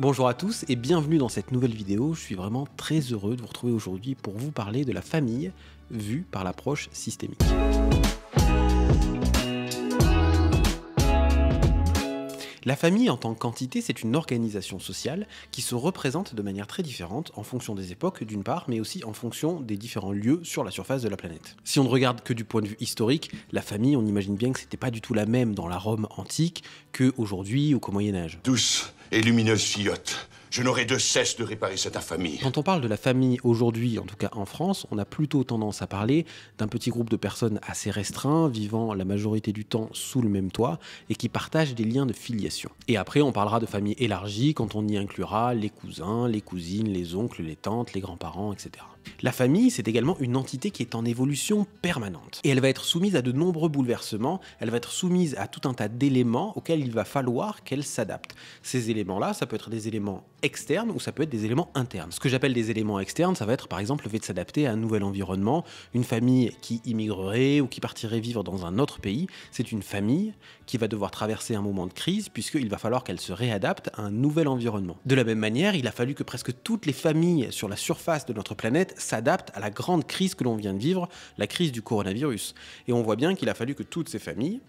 Bonjour à tous et bienvenue dans cette nouvelle vidéo. Je suis vraiment très heureux de vous retrouver aujourd'hui pour vous parler de la famille vue par l'approche systémique. La famille en tant qu'entité, c'est une organisation sociale qui se représente de manière très différente en fonction des époques d'une part, mais aussi en fonction des différents lieux sur la surface de la planète. Si on ne regarde que du point de vue historique, la famille, on imagine bien que c'était pas du tout la même dans la Rome antique qu'aujourd'hui ou qu'au Moyen Âge et lumineuse fillette. Je n'aurai de cesse de réparer cette infamie. Quand on parle de la famille aujourd'hui, en tout cas en France, on a plutôt tendance à parler d'un petit groupe de personnes assez restreint, vivant la majorité du temps sous le même toit et qui partagent des liens de filiation. Et après, on parlera de famille élargie quand on y inclura les cousins, les cousines, les oncles, les tantes, les grands-parents, etc. La famille, c'est également une entité qui est en évolution permanente. Et elle va être soumise à de nombreux bouleversements, elle va être soumise à tout un tas d'éléments auxquels il va falloir qu'elle s'adapte. Ces éléments-là, ça peut être des éléments externe ou ça peut être des éléments internes. Ce que j'appelle des éléments externes, ça va être par exemple le fait de s'adapter à un nouvel environnement. Une famille qui immigrerait ou qui partirait vivre dans un autre pays, c'est une famille qui va devoir traverser un moment de crise puisqu'il va falloir qu'elle se réadapte à un nouvel environnement. De la même manière, il a fallu que presque toutes les familles sur la surface de notre planète s'adaptent à la grande crise que l'on vient de vivre, la crise du coronavirus. Et on voit bien qu'il a fallu que toutes ces familles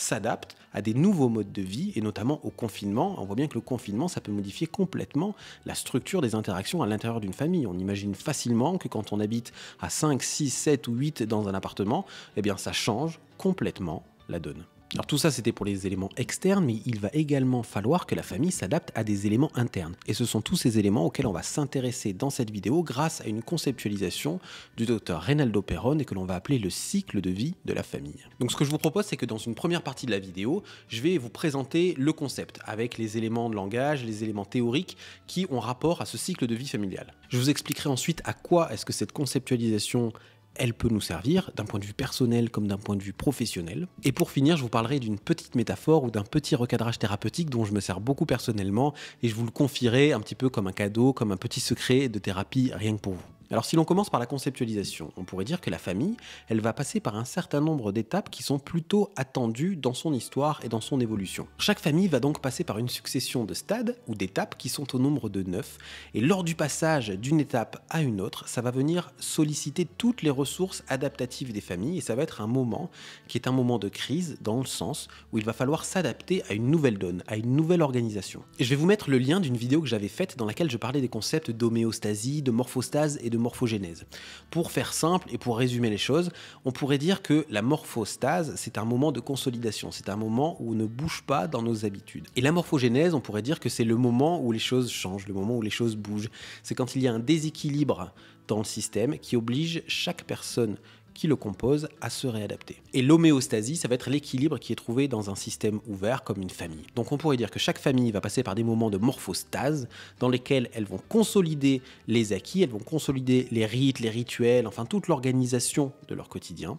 s'adaptent à des nouveaux modes de vie et notamment au confinement. On voit bien que le confinement, ça peut modifier complètement la structure des interactions à l'intérieur d'une famille. On imagine facilement que quand on habite à 5, 6, 7 ou 8 dans un appartement, eh bien ça change complètement la donne. Alors tout ça c'était pour les éléments externes, mais il va également falloir que la famille s'adapte à des éléments internes. Et ce sont tous ces éléments auxquels on va s'intéresser dans cette vidéo grâce à une conceptualisation du docteur Reynaldo Perron et que l'on va appeler le cycle de vie de la famille. Donc ce que je vous propose c'est que dans une première partie de la vidéo, je vais vous présenter le concept avec les éléments de langage, les éléments théoriques qui ont rapport à ce cycle de vie familiale. Je vous expliquerai ensuite à quoi est-ce que cette conceptualisation elle peut nous servir d'un point de vue personnel comme d'un point de vue professionnel. Et pour finir, je vous parlerai d'une petite métaphore ou d'un petit recadrage thérapeutique dont je me sers beaucoup personnellement et je vous le confierai un petit peu comme un cadeau, comme un petit secret de thérapie rien que pour vous. Alors si l'on commence par la conceptualisation, on pourrait dire que la famille, elle va passer par un certain nombre d'étapes qui sont plutôt attendues dans son histoire et dans son évolution. Chaque famille va donc passer par une succession de stades ou d'étapes qui sont au nombre de neuf et lors du passage d'une étape à une autre, ça va venir solliciter toutes les ressources adaptatives des familles, et ça va être un moment qui est un moment de crise dans le sens où il va falloir s'adapter à une nouvelle donne, à une nouvelle organisation. Et je vais vous mettre le lien d'une vidéo que j'avais faite dans laquelle je parlais des concepts d'homéostasie, de morphostase et de morphogénèse. Pour faire simple et pour résumer les choses, on pourrait dire que la morphostase, c'est un moment de consolidation, c'est un moment où on ne bouge pas dans nos habitudes. Et la morphogénèse, on pourrait dire que c'est le moment où les choses changent, le moment où les choses bougent. C'est quand il y a un déséquilibre dans le système qui oblige chaque personne qui le composent à se réadapter. Et l'homéostasie, ça va être l'équilibre qui est trouvé dans un système ouvert comme une famille. Donc on pourrait dire que chaque famille va passer par des moments de morphostase dans lesquels elles vont consolider les acquis, elles vont consolider les rites, les rituels, enfin toute l'organisation de leur quotidien,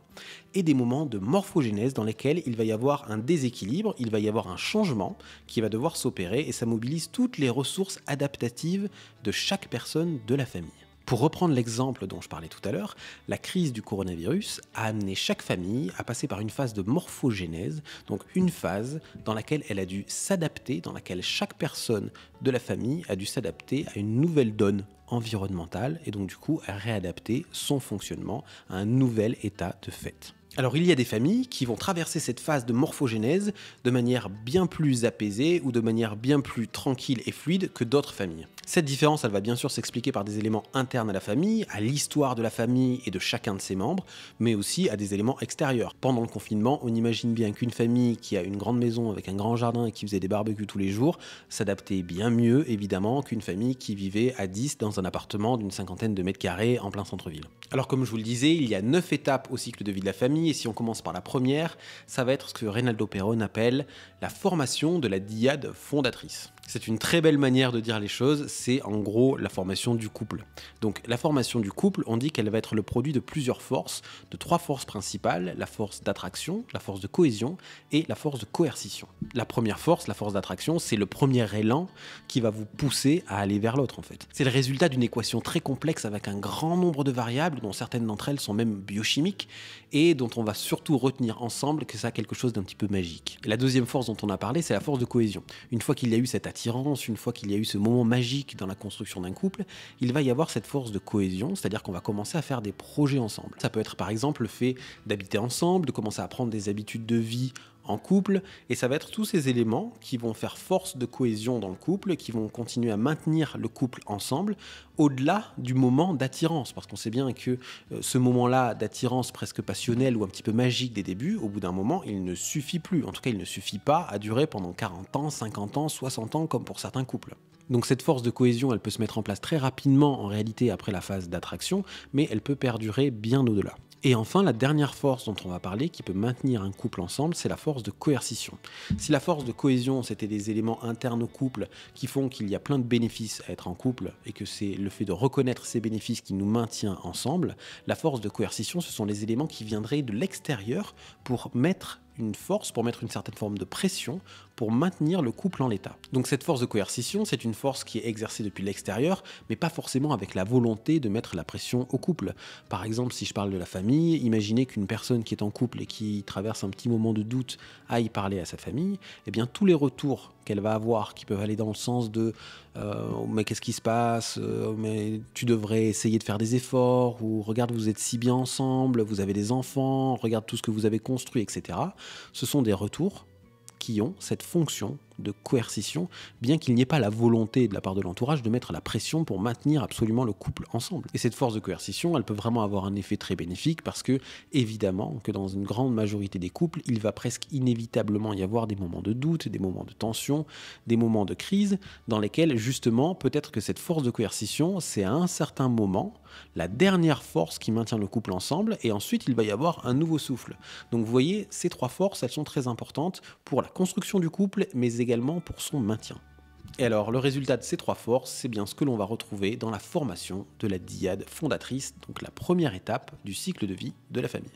et des moments de morphogénèse dans lesquels il va y avoir un déséquilibre, il va y avoir un changement qui va devoir s'opérer et ça mobilise toutes les ressources adaptatives de chaque personne de la famille. Pour reprendre l'exemple dont je parlais tout à l'heure, la crise du coronavirus a amené chaque famille à passer par une phase de morphogénèse, donc une phase dans laquelle elle a dû s'adapter, dans laquelle chaque personne de la famille a dû s'adapter à une nouvelle donne environnementale et donc du coup réadapter son fonctionnement à un nouvel état de fait. Alors il y a des familles qui vont traverser cette phase de morphogénèse de manière bien plus apaisée ou de manière bien plus tranquille et fluide que d'autres familles. Cette différence, elle va bien sûr s'expliquer par des éléments internes à la famille, à l'histoire de la famille et de chacun de ses membres, mais aussi à des éléments extérieurs. Pendant le confinement, on imagine bien qu'une famille qui a une grande maison avec un grand jardin et qui faisait des barbecues tous les jours s'adaptait bien mieux, évidemment, qu'une famille qui vivait à 10 dans un appartement d'une cinquantaine de mètres carrés en plein centre-ville. Alors comme je vous le disais, il y a 9 étapes au cycle de vie de la famille, et si on commence par la première, ça va être ce que Reynaldo Perron appelle la formation de la dyade fondatrice. C'est une très belle manière de dire les choses, c'est en gros la formation du couple. Donc la formation du couple, on dit qu'elle va être le produit de plusieurs forces, de trois forces principales, la force d'attraction, la force de cohésion et la force de coercition. La première force, la force d'attraction, c'est le premier élan qui va vous pousser à aller vers l'autre en fait. C'est le résultat d'une équation très complexe avec un grand nombre de variables dont certaines d'entre elles sont même biochimiques et dont on va surtout retenir ensemble que ça a quelque chose d'un petit peu magique. La deuxième force dont on a parlé, c'est la force de cohésion. Une fois qu'il y a eu cette une fois qu'il y a eu ce moment magique dans la construction d'un couple, il va y avoir cette force de cohésion, c'est-à-dire qu'on va commencer à faire des projets ensemble. Ça peut être par exemple le fait d'habiter ensemble, de commencer à prendre des habitudes de vie en couple, et ça va être tous ces éléments qui vont faire force de cohésion dans le couple, qui vont continuer à maintenir le couple ensemble, au-delà du moment d'attirance, parce qu'on sait bien que euh, ce moment-là d'attirance presque passionnelle ou un petit peu magique des débuts, au bout d'un moment, il ne suffit plus, en tout cas il ne suffit pas à durer pendant 40 ans, 50 ans, 60 ans, comme pour certains couples. Donc cette force de cohésion, elle peut se mettre en place très rapidement en réalité après la phase d'attraction, mais elle peut perdurer bien au-delà. Et enfin, la dernière force dont on va parler, qui peut maintenir un couple ensemble, c'est la force de coercition. Si la force de cohésion, c'était des éléments internes au couple qui font qu'il y a plein de bénéfices à être en couple et que c'est le fait de reconnaître ces bénéfices qui nous maintient ensemble, la force de coercition, ce sont les éléments qui viendraient de l'extérieur pour mettre une force, pour mettre une certaine forme de pression pour maintenir le couple en l'état. Donc cette force de coercition, c'est une force qui est exercée depuis l'extérieur, mais pas forcément avec la volonté de mettre la pression au couple. Par exemple, si je parle de la famille, imaginez qu'une personne qui est en couple et qui traverse un petit moment de doute aille parler à sa famille, et eh bien tous les retours qu'elle va avoir qui peuvent aller dans le sens de euh, mais qu'est-ce qui se passe euh, mais tu devrais essayer de faire des efforts ou regarde vous êtes si bien ensemble vous avez des enfants regarde tout ce que vous avez construit etc ce sont des retours qui ont cette fonction de coercition, bien qu'il n'y ait pas la volonté de la part de l'entourage de mettre la pression pour maintenir absolument le couple ensemble. Et cette force de coercition, elle peut vraiment avoir un effet très bénéfique parce que, évidemment, que dans une grande majorité des couples, il va presque inévitablement y avoir des moments de doute, des moments de tension, des moments de crise, dans lesquels, justement, peut-être que cette force de coercition, c'est à un certain moment la dernière force qui maintient le couple ensemble, et ensuite il va y avoir un nouveau souffle. Donc vous voyez, ces trois forces, elles sont très importantes pour la construction du couple, mais également pour son maintien. Et alors, le résultat de ces trois forces, c'est bien ce que l'on va retrouver dans la formation de la dyade fondatrice, donc la première étape du cycle de vie de la famille.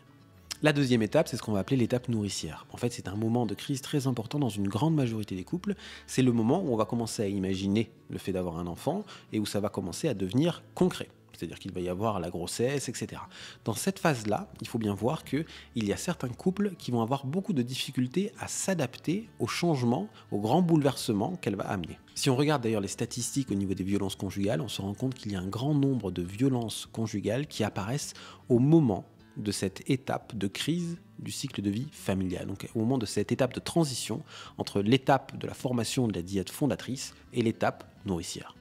La deuxième étape, c'est ce qu'on va appeler l'étape nourricière. En fait, c'est un moment de crise très important dans une grande majorité des couples. C'est le moment où on va commencer à imaginer le fait d'avoir un enfant et où ça va commencer à devenir concret c'est-à-dire qu'il va y avoir la grossesse, etc. Dans cette phase-là, il faut bien voir qu'il y a certains couples qui vont avoir beaucoup de difficultés à s'adapter aux changements, aux grands bouleversements qu'elle va amener. Si on regarde d'ailleurs les statistiques au niveau des violences conjugales, on se rend compte qu'il y a un grand nombre de violences conjugales qui apparaissent au moment de cette étape de crise du cycle de vie familial. Donc au moment de cette étape de transition entre l'étape de la formation de la diète fondatrice et l'étape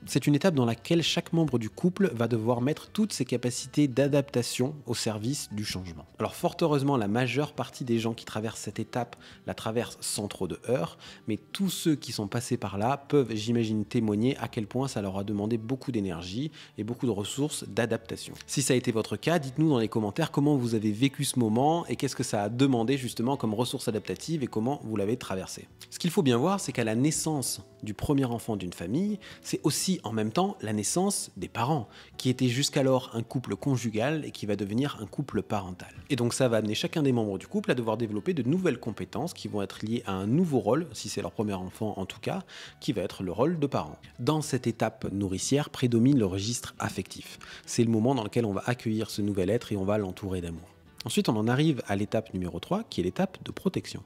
c'est une étape dans laquelle chaque membre du couple va devoir mettre toutes ses capacités d'adaptation au service du changement. Alors fort heureusement, la majeure partie des gens qui traversent cette étape la traversent sans trop de heurts, mais tous ceux qui sont passés par là peuvent, j'imagine, témoigner à quel point ça leur a demandé beaucoup d'énergie et beaucoup de ressources d'adaptation. Si ça a été votre cas, dites-nous dans les commentaires comment vous avez vécu ce moment et qu'est-ce que ça a demandé justement comme ressources adaptatives et comment vous l'avez traversé. Ce qu'il faut bien voir, c'est qu'à la naissance du premier enfant d'une famille, c'est aussi en même temps la naissance des parents, qui étaient jusqu'alors un couple conjugal et qui va devenir un couple parental. Et donc ça va amener chacun des membres du couple à devoir développer de nouvelles compétences qui vont être liées à un nouveau rôle, si c'est leur premier enfant en tout cas, qui va être le rôle de parent. Dans cette étape nourricière prédomine le registre affectif. C'est le moment dans lequel on va accueillir ce nouvel être et on va l'entourer d'amour. Ensuite, on en arrive à l'étape numéro 3, qui est l'étape de protection.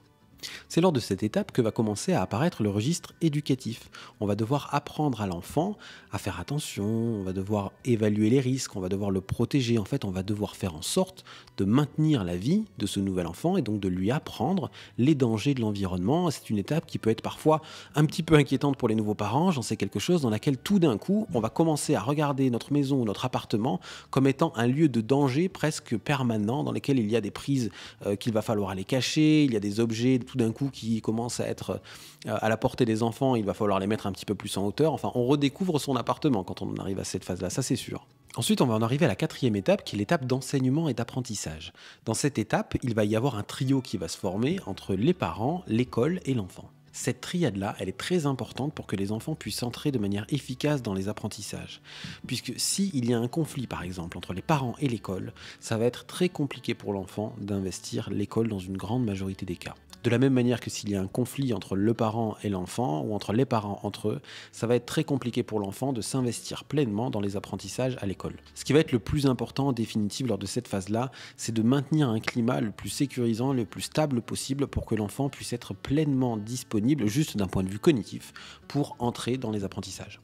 C'est lors de cette étape que va commencer à apparaître le registre éducatif. On va devoir apprendre à l'enfant à faire attention, on va devoir évaluer les risques, on va devoir le protéger. En fait, on va devoir faire en sorte de maintenir la vie de ce nouvel enfant et donc de lui apprendre les dangers de l'environnement. C'est une étape qui peut être parfois un petit peu inquiétante pour les nouveaux parents, j'en sais quelque chose, dans laquelle tout d'un coup, on va commencer à regarder notre maison ou notre appartement comme étant un lieu de danger presque permanent dans lequel il y a des prises euh, qu'il va falloir aller cacher, il y a des objets tout d'un coup qui commence à être euh, à la portée des enfants, il va falloir les mettre un petit peu plus en hauteur. Enfin, on redécouvre son appartement quand on arrive à cette phase-là, ça c'est sûr. Ensuite, on va en arriver à la quatrième étape, qui est l'étape d'enseignement et d'apprentissage. Dans cette étape, il va y avoir un trio qui va se former entre les parents, l'école et l'enfant. Cette triade-là, elle est très importante pour que les enfants puissent entrer de manière efficace dans les apprentissages. Puisque s'il y a un conflit, par exemple, entre les parents et l'école, ça va être très compliqué pour l'enfant d'investir l'école dans une grande majorité des cas. De la même manière que s'il y a un conflit entre le parent et l'enfant, ou entre les parents entre eux, ça va être très compliqué pour l'enfant de s'investir pleinement dans les apprentissages à l'école. Ce qui va être le plus important en définitive lors de cette phase-là, c'est de maintenir un climat le plus sécurisant, le plus stable possible pour que l'enfant puisse être pleinement disponible, juste d'un point de vue cognitif, pour entrer dans les apprentissages.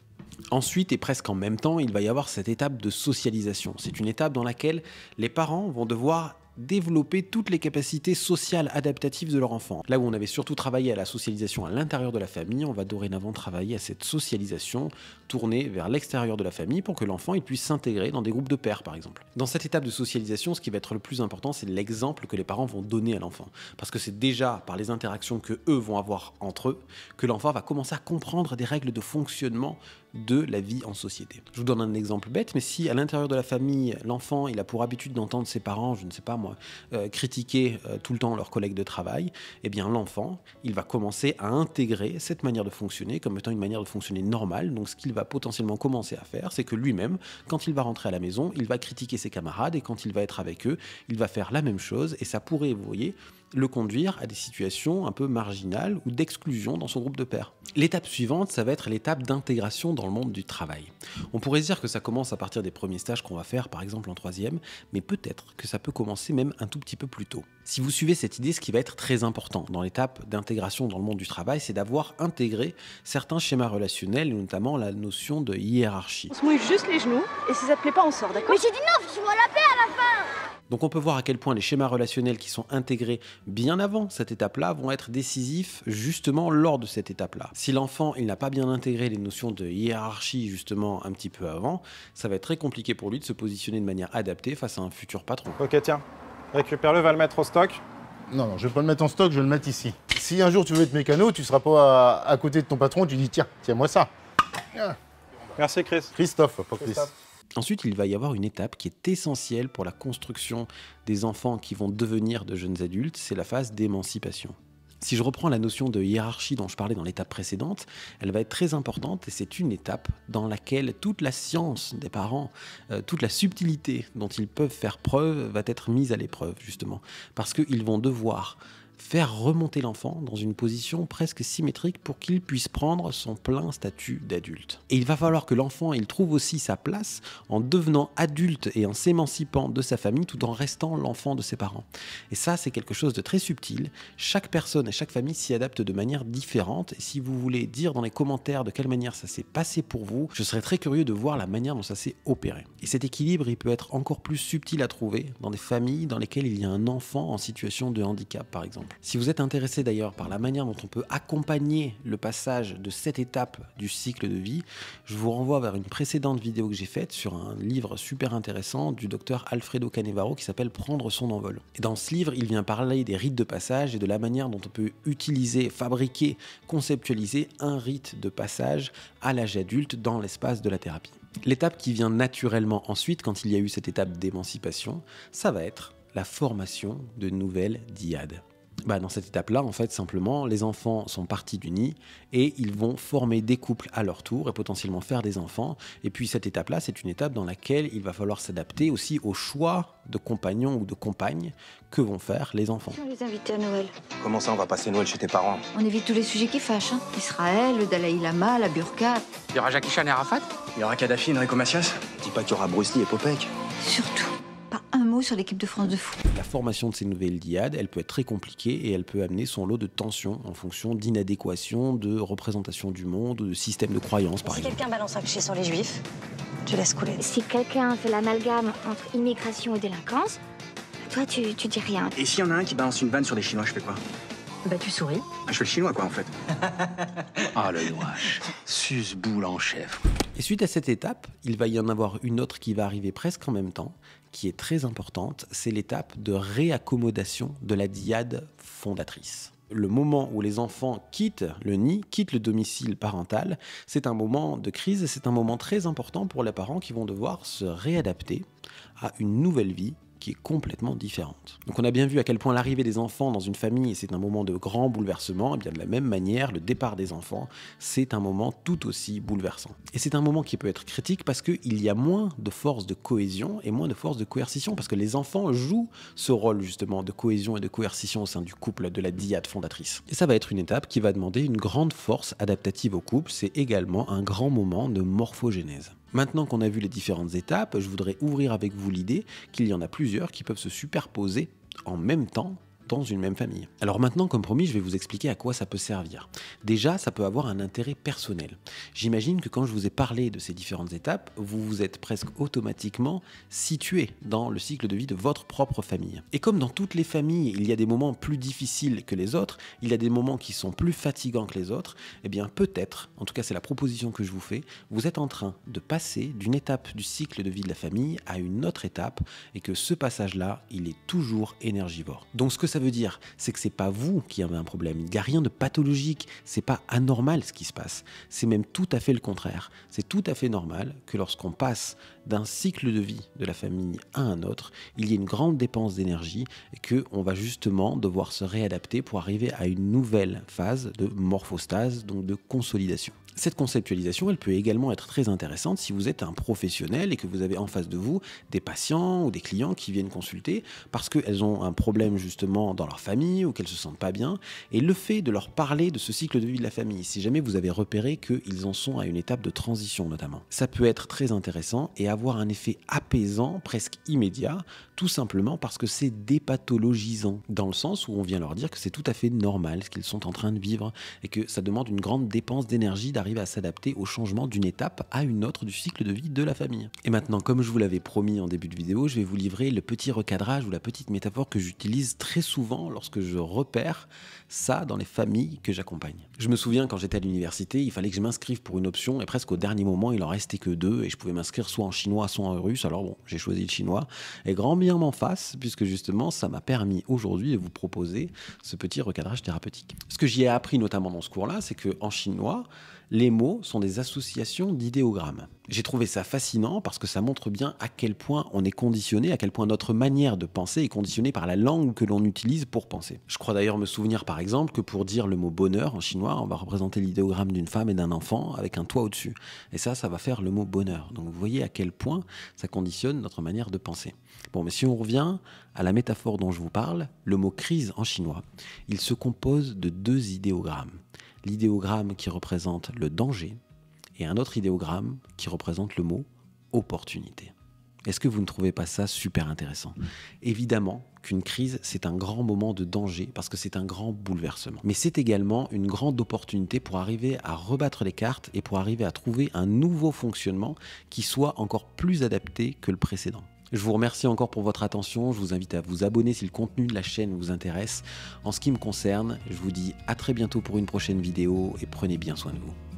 Ensuite, et presque en même temps, il va y avoir cette étape de socialisation. C'est une étape dans laquelle les parents vont devoir développer toutes les capacités sociales adaptatives de leur enfant. Là où on avait surtout travaillé à la socialisation à l'intérieur de la famille, on va dorénavant travailler à cette socialisation tournée vers l'extérieur de la famille pour que l'enfant puisse s'intégrer dans des groupes de pairs par exemple. Dans cette étape de socialisation, ce qui va être le plus important, c'est l'exemple que les parents vont donner à l'enfant. Parce que c'est déjà par les interactions que eux vont avoir entre eux que l'enfant va commencer à comprendre des règles de fonctionnement de la vie en société. Je vous donne un exemple bête, mais si à l'intérieur de la famille, l'enfant, il a pour habitude d'entendre ses parents, je ne sais pas moi, euh, critiquer euh, tout le temps leurs collègues de travail, eh bien l'enfant, il va commencer à intégrer cette manière de fonctionner comme étant une manière de fonctionner normale. Donc ce qu'il va potentiellement commencer à faire, c'est que lui-même, quand il va rentrer à la maison, il va critiquer ses camarades et quand il va être avec eux, il va faire la même chose et ça pourrait, vous voyez, le conduire à des situations un peu marginales ou d'exclusion dans son groupe de pairs. L'étape suivante, ça va être l'étape d'intégration dans le monde du travail. On pourrait dire que ça commence à partir des premiers stages qu'on va faire, par exemple en troisième, mais peut-être que ça peut commencer même un tout petit peu plus tôt. Si vous suivez cette idée, ce qui va être très important dans l'étape d'intégration dans le monde du travail, c'est d'avoir intégré certains schémas relationnels, notamment la notion de hiérarchie. On se mouille juste les genoux, et si ça te plaît pas, on sort, d'accord Mais j'ai dit non, je vois la paix à la fin donc on peut voir à quel point les schémas relationnels qui sont intégrés bien avant cette étape-là vont être décisifs justement lors de cette étape-là. Si l'enfant il n'a pas bien intégré les notions de hiérarchie justement un petit peu avant, ça va être très compliqué pour lui de se positionner de manière adaptée face à un futur patron. Ok tiens, récupère-le, va le mettre au stock. Non, non, je vais pas le mettre en stock, je vais le mettre ici. Si un jour tu veux être mécano, tu seras pas à, côté de ton patron, tu dis tiens, tiens-moi ça. Merci Chris. Christophe, pas Christophe. Ensuite, il va y avoir une étape qui est essentielle pour la construction des enfants qui vont devenir de jeunes adultes, c'est la phase d'émancipation. Si je reprends la notion de hiérarchie dont je parlais dans l'étape précédente, elle va être très importante et c'est une étape dans laquelle toute la science des parents, euh, toute la subtilité dont ils peuvent faire preuve va être mise à l'épreuve justement, parce qu'ils vont devoir faire remonter l'enfant dans une position presque symétrique pour qu'il puisse prendre son plein statut d'adulte. Et il va falloir que l'enfant il trouve aussi sa place en devenant adulte et en s'émancipant de sa famille tout en restant l'enfant de ses parents. Et ça c'est quelque chose de très subtil. Chaque personne et chaque famille s'y adapte de manière différente et si vous voulez dire dans les commentaires de quelle manière ça s'est passé pour vous, je serais très curieux de voir la manière dont ça s'est opéré. Et cet équilibre il peut être encore plus subtil à trouver dans des familles dans lesquelles il y a un enfant en situation de handicap par exemple si vous êtes intéressé d'ailleurs par la manière dont on peut accompagner le passage de cette étape du cycle de vie, je vous renvoie vers une précédente vidéo que j'ai faite sur un livre super intéressant du docteur Alfredo Canevaro qui s'appelle Prendre son envol. Et dans ce livre, il vient parler des rites de passage et de la manière dont on peut utiliser, fabriquer, conceptualiser un rite de passage à l'âge adulte dans l'espace de la thérapie. L'étape qui vient naturellement ensuite, quand il y a eu cette étape d'émancipation, ça va être la formation de nouvelles dyades bah, dans cette étape-là, en fait, simplement, les enfants sont partis du nid et ils vont former des couples à leur tour et potentiellement faire des enfants. Et puis cette étape-là, c'est une étape dans laquelle il va falloir s'adapter aussi au choix de compagnons ou de compagnes que vont faire les enfants. On les inviter à Noël. Comment ça, on va passer Noël chez tes parents On évite tous les sujets qui fâchent. Hein. Israël, le Dalai Lama, la burqa. Il y aura Jackie Chan et Arafat Il y aura Kadhafi et Enrico Macias Dis pas qu'il y aura Bruce Lee et Popek. Surtout sur l'équipe de France de foot. La formation de ces nouvelles diades, elle peut être très compliquée et elle peut amener son lot de tensions en fonction d'inadéquation, de représentation du monde, de système de croyances par exemple. Si quelqu'un balance un cliché sur les juifs, tu laisses couler. Si quelqu'un fait l'amalgame entre immigration et délinquance, toi tu, dis rien. Et s'il y en a un qui balance une vanne sur les Chinois, je fais quoi bah tu souris. Bah, je fais le chinois quoi en fait. ah le nuage. Sus boule en chef. Et suite à cette étape, il va y en avoir une autre qui va arriver presque en même temps qui est très importante, c'est l'étape de réaccommodation de la diade fondatrice le moment où les enfants quittent le nid, quittent le domicile parental, c'est un moment de crise et c'est un moment très important pour les parents qui vont devoir se réadapter à une nouvelle vie qui est complètement différente. Donc on a bien vu à quel point l'arrivée des enfants dans une famille, c'est un moment de grand bouleversement, et eh bien de la même manière, le départ des enfants, c'est un moment tout aussi bouleversant. Et c'est un moment qui peut être critique parce qu'il y a moins de force de cohésion et moins de force de coercition, parce que les enfants jouent ce rôle justement de cohésion et de coercition au sein du couple, de la dyade fondatrice. Et ça va être une étape qui va demander une grande force adaptative au couple, c'est également un grand moment de morphogénèse. Maintenant qu'on a vu les différentes étapes, je voudrais ouvrir avec vous l'idée qu'il y en a plusieurs qui peuvent se superposer en même temps dans une même famille. Alors maintenant, comme promis, je vais vous expliquer à quoi ça peut servir. Déjà, ça peut avoir un intérêt personnel. J'imagine que quand je vous ai parlé de ces différentes étapes, vous vous êtes presque automatiquement situé dans le cycle de vie de votre propre famille. Et comme dans toutes les familles, il y a des moments plus difficiles que les autres, il y a des moments qui sont plus fatigants que les autres, et eh bien peut-être, en tout cas c'est la proposition que je vous fais, vous êtes en train de passer d'une étape du cycle de vie de la famille à une autre étape et que ce passage-là, il est toujours énergivore. Donc ce que ça veut dire C'est que c'est pas vous qui avez un problème. Il n'y a rien de pathologique. C'est pas anormal ce qui se passe. C'est même tout à fait le contraire. C'est tout à fait normal que lorsqu'on passe d'un cycle de vie de la famille à un autre, il y ait une grande dépense d'énergie et que on va justement devoir se réadapter pour arriver à une nouvelle phase de morphostase, donc de consolidation. Cette conceptualisation, elle peut également être très intéressante si vous êtes un professionnel et que vous avez en face de vous des patients ou des clients qui viennent consulter parce qu'elles ont un problème justement dans leur famille ou qu'elles se sentent pas bien. Et le fait de leur parler de ce cycle de vie de la famille, si jamais vous avez repéré qu'ils en sont à une étape de transition notamment, ça peut être très intéressant et avoir un effet apaisant, presque immédiat, tout simplement parce que c'est dépathologisant, dans le sens où on vient leur dire que c'est tout à fait normal ce qu'ils sont en train de vivre et que ça demande une grande dépense d'énergie arrive à s'adapter au changement d'une étape à une autre du cycle de vie de la famille. Et maintenant, comme je vous l'avais promis en début de vidéo, je vais vous livrer le petit recadrage ou la petite métaphore que j'utilise très souvent lorsque je repère ça dans les familles que j'accompagne. Je me souviens quand j'étais à l'université, il fallait que je m'inscrive pour une option et presque au dernier moment, il en restait que deux et je pouvais m'inscrire soit en chinois, soit en russe. Alors bon, j'ai choisi le chinois et grand bien m'en face puisque justement, ça m'a permis aujourd'hui de vous proposer ce petit recadrage thérapeutique. Ce que j'y ai appris notamment dans ce cours-là, c'est que en chinois, les mots sont des associations d'idéogrammes. J'ai trouvé ça fascinant parce que ça montre bien à quel point on est conditionné, à quel point notre manière de penser est conditionnée par la langue que l'on utilise pour penser. Je crois d'ailleurs me souvenir par exemple que pour dire le mot bonheur en chinois, on va représenter l'idéogramme d'une femme et d'un enfant avec un toit au-dessus. Et ça, ça va faire le mot bonheur. Donc vous voyez à quel point ça conditionne notre manière de penser. Bon, mais si on revient à la métaphore dont je vous parle, le mot crise en chinois, il se compose de deux idéogrammes l'idéogramme qui représente le danger et un autre idéogramme qui représente le mot opportunité. Est-ce que vous ne trouvez pas ça super intéressant mmh. Évidemment qu'une crise, c'est un grand moment de danger parce que c'est un grand bouleversement. Mais c'est également une grande opportunité pour arriver à rebattre les cartes et pour arriver à trouver un nouveau fonctionnement qui soit encore plus adapté que le précédent. Je vous remercie encore pour votre attention. Je vous invite à vous abonner si le contenu de la chaîne vous intéresse. En ce qui me concerne, je vous dis à très bientôt pour une prochaine vidéo et prenez bien soin de vous.